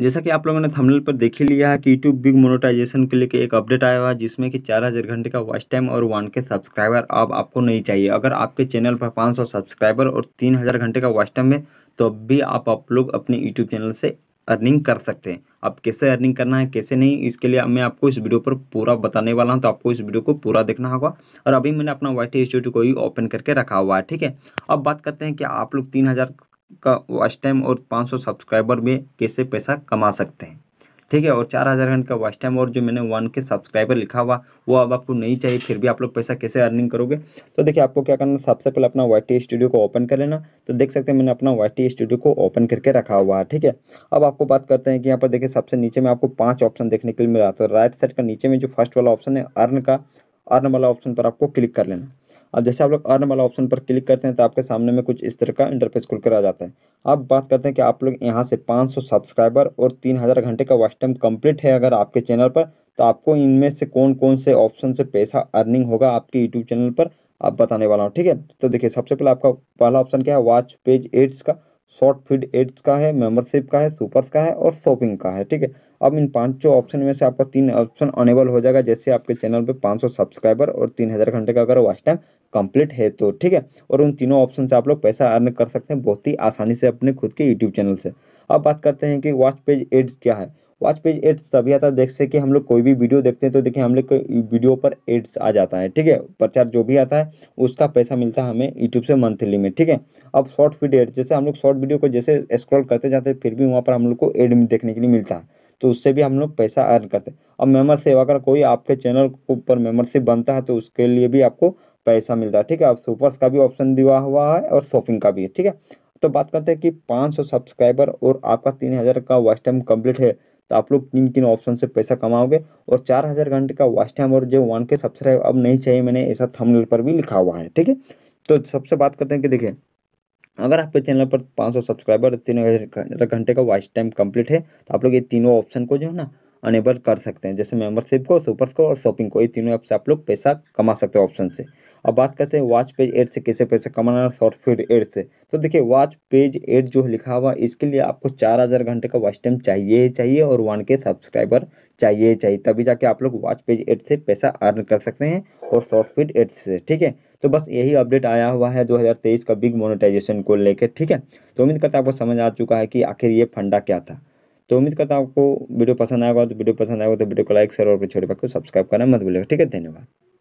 जैसा कि आप लोगों ने थंबनेल पर देख ही लिया है कि यूट्यूब बिग मोनोटाइजेशन के लिए एक अपडेट आया हुआ है जिसमें कि चार हज़ार घंटे का वॉच टाइम और वन के सब्सक्राइबर अब आपको नहीं चाहिए अगर आपके चैनल पर पाँच सौ सब्सक्राइबर और तीन हज़ार घंटे का वॉच टाइम है तो भी आप आप लोग अपने यूट्यूब चैनल से अर्निंग कर सकते हैं आप कैसे अर्निंग करना है कैसे नहीं इसके लिए मैं आपको इस वीडियो पर पूरा बताने वाला हूं तो आपको इस वीडियो को पूरा देखना होगा और अभी मैंने अपना वाई टी को ही ओपन करके रखा हुआ है ठीक है अब बात करते हैं कि आप लोग तीन हज़ार का वॉच टाइम और 500 सब्सक्राइबर में कैसे पैसा कमा सकते हैं ठीक है और चार हज़ार घंटे का वॉच टाइम और जो मैंने वन के सब्सक्राइबर लिखा हुआ वो अब आपको नहीं चाहिए फिर भी आप लोग पैसा कैसे अर्निंग करोगे तो देखिए आपको क्या करना सबसे पहले अपना वाई टी स्टूडियो को ओपन कर लेना तो देख सकते हैं मैंने अपना वाई टी स्टूडियो को ओपन करके रखा हुआ है ठीक है अब आपको बात करते हैं कि यहाँ पर देखिए सबसे नीचे में आपको पाँच ऑप्शन देखने के लिए मिल रहा है तो राइट साइड का नीचे में जो फर्स्ट वाला ऑप्शन है अर्न का अर्न वाला ऑप्शन पर आपको क्लिक कर लेना अब जैसे आप लोग अर्न वाला ऑप्शन पर क्लिक करते हैं तो आपके सामने में कुछ इस तरह का इंटरफेस खुलकर आ जाता है अब बात करते हैं कि आप लोग यहाँ से 500 सब्सक्राइबर और 3000 घंटे का वॉच टाइम कम्प्लीट है अगर आपके चैनल पर तो आपको इनमें से कौन कौन से ऑप्शन से पैसा अर्निंग होगा आपके यूट्यूब चैनल पर आप बताने वाला हूँ ठीक है तो देखिए सबसे पहले आपका पहला ऑप्शन क्या है वॉच पेज एड्स का शॉर्ट फीड एड्स का है मेंबरशिप का है सुपर्स का है और शॉपिंग का है ठीक है अब इन पांचों ऑप्शन में से आपका तीन ऑप्शन अनेबल हो जाएगा जैसे आपके चैनल पे 500 सब्सक्राइबर और 3000 घंटे का अगर वॉच टाइम कंप्लीट है तो ठीक है और उन तीनों ऑप्शन से आप लोग पैसा अर्न कर सकते हैं बहुत ही आसानी से अपने खुद के यूट्यूब चैनल से अब बात करते हैं कि वॉच पेज एड्स क्या है वॉच पेज एड्स तभी आता है देख सके हम लोग कोई भी वीडियो देखते हैं तो देखिए हम लोग को वीडियो पर एड्स आ जाता है ठीक है प्रचार जो भी आता है उसका पैसा मिलता है हमें यूट्यूब से मंथली में ठीक है अब शॉर्ट वीडियो एड्स जैसे हम लोग शॉर्ट वीडियो को जैसे स्क्रॉल करते जाते हैं फिर भी वहाँ पर हम लोग को एड देखने के लिए मिलता है तो उससे भी हम लोग पैसा अर्न करते हैं अब मेम्बरशिप अगर कोई आपके चैनल पर मेम्बरशिप बनता है तो उसके लिए भी आपको पैसा मिलता है ठीक है अब सुपर्स का भी ऑप्शन दिया हुआ है और शॉपिंग का भी है ठीक है तो बात करते हैं कि 500 सब्सक्राइबर और आपका 3000 का वॉच टाइम कंप्लीट है तो आप लोग किन किन ऑप्शन से पैसा कमाओगे और चार हज़ार घंटे का वॉच टाइम और जो वन के सब्सक्राइब अब नहीं चाहिए मैंने ऐसा थंबनेल पर भी लिखा हुआ है ठीक है तो सबसे बात करते हैं कि देखिए अगर आपके चैनल पर 500 सब्सक्राइबर तीन हज़ार घंटे का वॉच टाइम कंप्लीट है तो आप लोग ये तीनों ऑप्शन को जो है ना अनेबल कर सकते हैं जैसे मेंबरशिप को सुपर्स को और शॉपिंग को ये तीनों ऐप से आप लोग पैसा कमा सकते हो ऑप्शन से अब बात करते हैं वाच पेज एड से कैसे पैसे कमाना शॉर्ट फीड एड से तो देखिए वाच पेज एड जो लिखा हुआ इसके लिए आपको चार हज़ार घंटे का वॉच टाइम चाहिए चाहिए और वन के सब्सक्राइबर चाहिए चाहिए तभी जाके आप लोग वाच पेज एड से पैसा अर्न कर सकते हैं और शॉर्ट फीड एड से ठीक है तो बस यही अपडेट आया हुआ है 2023 का बिग मोनेटाइजेशन को लेकर ठीक है तो उम्मीद करता आपको समझ आ चुका है कि आखिर ये फंडा क्या था तो उम्मीद करता आपको वीडियो पसंद आएगा तो वीडियो पसंद आएगा तो वीडियो को लाइक शेयर और छोटे को सब्सक्राइब करना मत भूलिएगा ठीक है धन्यवाद